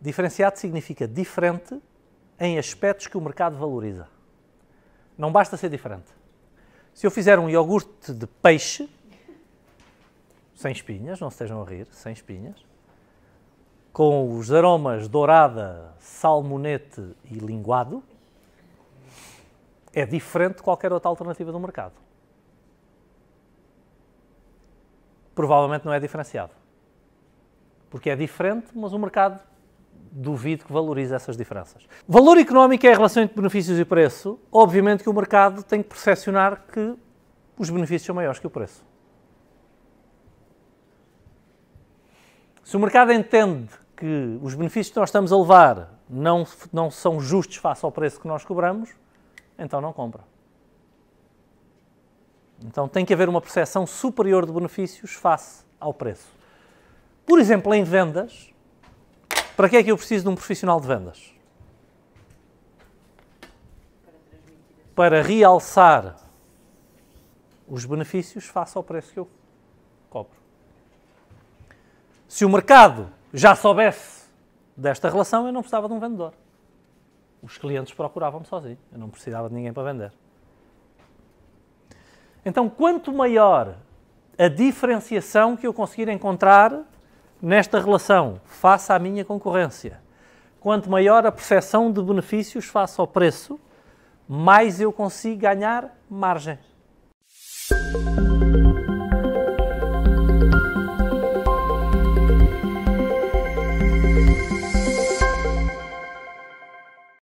Diferenciado significa diferente em aspectos que o mercado valoriza. Não basta ser diferente. Se eu fizer um iogurte de peixe, sem espinhas, não se estejam a rir, sem espinhas, com os aromas dourada, salmonete e linguado, é diferente de qualquer outra alternativa do mercado. Provavelmente não é diferenciado. Porque é diferente, mas o mercado duvido que valorize essas diferenças. Valor económico é a relação entre benefícios e preço. Obviamente que o mercado tem que percepcionar que os benefícios são maiores que o preço. Se o mercado entende que os benefícios que nós estamos a levar não, não são justos face ao preço que nós cobramos, então não compra. Então tem que haver uma percepção superior de benefícios face ao preço. Por exemplo, em vendas, para que é que eu preciso de um profissional de vendas? Para realçar os benefícios face ao preço que eu cobro. Se o mercado já soubesse desta relação, eu não precisava de um vendedor. Os clientes procuravam-me sozinho, eu não precisava de ninguém para vender. Então, quanto maior a diferenciação que eu conseguir encontrar nesta relação face à minha concorrência, quanto maior a percepção de benefícios face ao preço, mais eu consigo ganhar margem.